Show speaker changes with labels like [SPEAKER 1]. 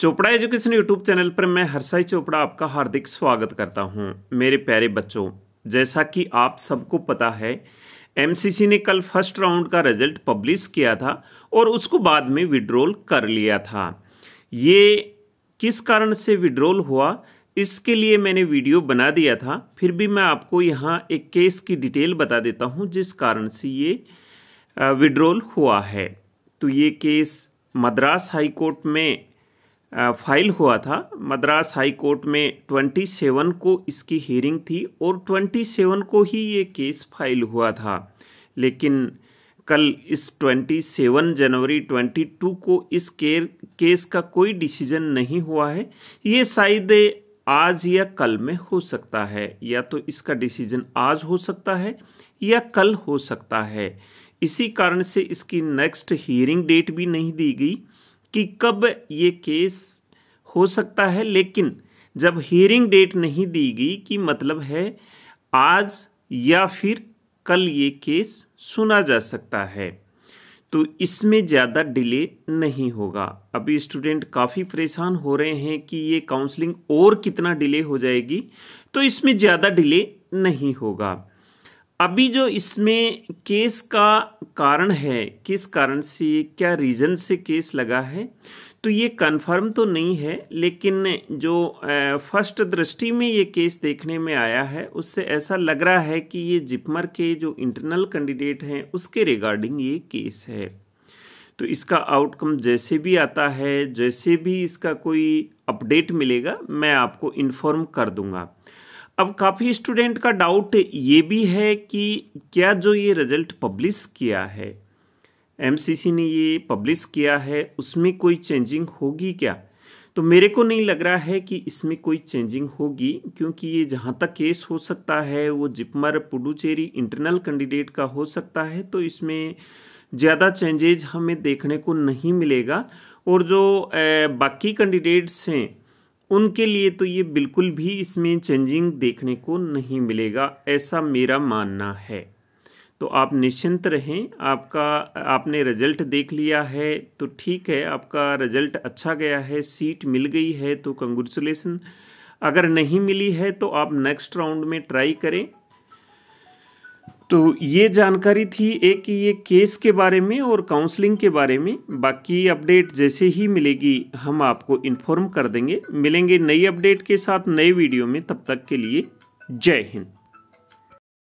[SPEAKER 1] Chopra education YouTube channel पर मैं हर्षाई चोपड़ा आपका हार्दिक स्वागत करता हूं मेरे प्यारे बच्चों जैसा कि आप सबको पता है एमसीसी ने कल फर्स्ट राउंड का रिजल्ट पब्लिश किया था और उसको बाद में विड्रोल कर लिया था ये किस कारण से विड्रोल हुआ इसके लिए मैंने वीडियो बना दिया था फिर भी मैं आपको यहाँ एक केस की डिटेल बता देता हूँ जिस कारण से ये विड्रोल हुआ है तो ये केस मद्रास हाई कोर्ट में फाइल हुआ था मद्रास हाई कोर्ट में 27 को इसकी हियरिंग थी और 27 को ही ये केस फाइल हुआ था लेकिन कल इस 27 जनवरी 22 को इस केर केस का कोई डिसीजन नहीं हुआ है ये शायद आज या कल में हो सकता है या तो इसका डिसीजन आज हो सकता है या कल हो सकता है इसी कारण से इसकी नेक्स्ट हियरिंग डेट भी नहीं दी गई कि कब ये केस हो सकता है लेकिन जब हियरिंग डेट नहीं दी गई कि मतलब है आज या फिर कल ये केस सुना जा सकता है तो इसमें ज़्यादा डिले नहीं होगा अभी स्टूडेंट काफ़ी परेशान हो रहे हैं कि ये काउंसलिंग और कितना डिले हो जाएगी तो इसमें ज़्यादा डिले नहीं होगा अभी जो इसमें केस का कारण है किस कारण से क्या रीज़न से केस लगा है तो ये कंफर्म तो नहीं है लेकिन जो फर्स्ट दृष्टि में ये केस देखने में आया है उससे ऐसा लग रहा है कि ये जिपमर के जो इंटरनल कैंडिडेट हैं उसके रिगार्डिंग ये केस है तो इसका आउटकम जैसे भी आता है जैसे भी इसका कोई अपडेट मिलेगा मैं आपको इन्फॉर्म कर दूंगा अब काफ़ी स्टूडेंट का डाउट ये भी है कि क्या जो ये रिज़ल्ट पब्लिश किया है एमसीसी ने ये पब्लिश किया है उसमें कोई चेंजिंग होगी क्या तो मेरे को नहीं लग रहा है कि इसमें कोई चेंजिंग होगी क्योंकि ये जहाँ तक केस हो सकता है वो जिपमर पुडुचेरी इंटरनल कैंडिडेट का हो सकता है तो इसमें ज़्यादा चेंजेज हमें देखने को नहीं मिलेगा और जो बाकी कैंडिडेट्स हैं उनके लिए तो ये बिल्कुल भी इसमें चेंजिंग देखने को नहीं मिलेगा ऐसा मेरा मानना है तो आप निश्चिंत रहें आपका आपने रिजल्ट देख लिया है तो ठीक है आपका रिजल्ट अच्छा गया है सीट मिल गई है तो कंग्रेचुलेसन अगर नहीं मिली है तो आप नेक्स्ट राउंड में ट्राई करें तो ये जानकारी थी एक ये केस के बारे में और काउंसलिंग के बारे में बाकी अपडेट जैसे ही मिलेगी हम आपको इन्फॉर्म कर देंगे मिलेंगे नई अपडेट के साथ नए वीडियो में तब तक के लिए जय हिंद